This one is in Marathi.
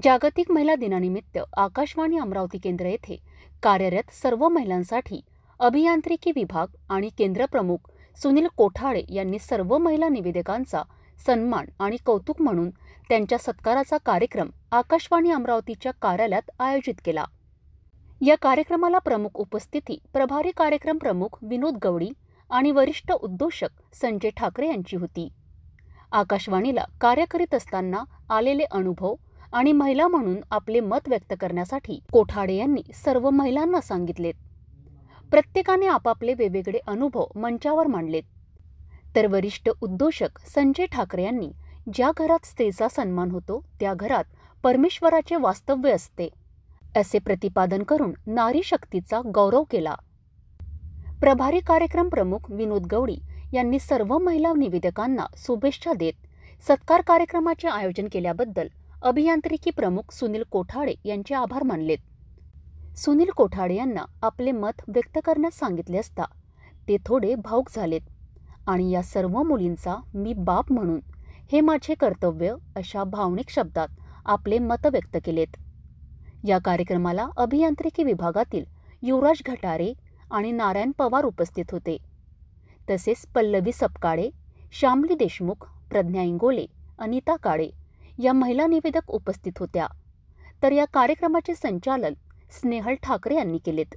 जागतिक महिला दिनानिमित्त आकाशवाणी अमरावती केंद्र येथे कार्यरत सर्व महिलांसाठी अभियांत्रिकी विभाग आणि केंद्रप्रमुख सुनील कोठाळे यांनी सर्व महिला निवेदकांचा सन्मान आणि कौतुक म्हणून त्यांच्या सत्काराचा कार्यक्रम आकाशवाणी अमरावतीच्या कार्यालयात आयोजित केला या कार्यक्रमाला प्रमुख उपस्थिती प्रभारी कार्यक्रम प्रमुख विनोद गवडी आणि वरिष्ठ उद्दोषक संजय ठाकरे यांची होती आकाशवाणीला कार्य करीत असताना आलेले अनुभव आणि महिला म्हणून आपले मत व्यक्त करण्यासाठी कोठाडे यांनी सर्व महिलांना सांगितलेत प्रत्येकाने आपापले वेगवेगळे अनुभव मंचावर मांडलेत तर वरिष्ठ उद्दोषक संजय ठाकरे यांनी ज्या घरात स्त्रीचा सन्मान होतो त्या घरात परमेश्वराचे वास्तव्य असते असे प्रतिपादन करून नारी शक्तीचा गौरव केला प्रभारी कार्यक्रम प्रमुख विनोद गवडी यांनी सर्व महिला निवेदकांना शुभेच्छा देत सत्कार कार्यक्रमाचे आयोजन केल्याबद्दल अभियांत्रिकी प्रमुख सुनील कोठाडे यांचे आभार मानलेत सुनील कोठाडे यांना आपले मत व्यक्त करण्यास सांगितले असता ते थोडे भाऊक झालेत आणि या सर्व मुलींचा मी बाप म्हणून हे माझे कर्तव्य अशा भावनिक शब्दात आपले मत व्यक्त केलेत या कार्यक्रमाला अभियांत्रिकी विभागातील युवराज घटारे आणि नारायण पवार उपस्थित होते तसेच पल्लवी सपकाळे श्यामली देशमुख प्रज्ञा इंगोले अनिता काळे या महिला निवेदक उपस्थित होत्या तर या कार्यक्रमाचे संचालन स्नेहल ठाकरे यांनी केलेत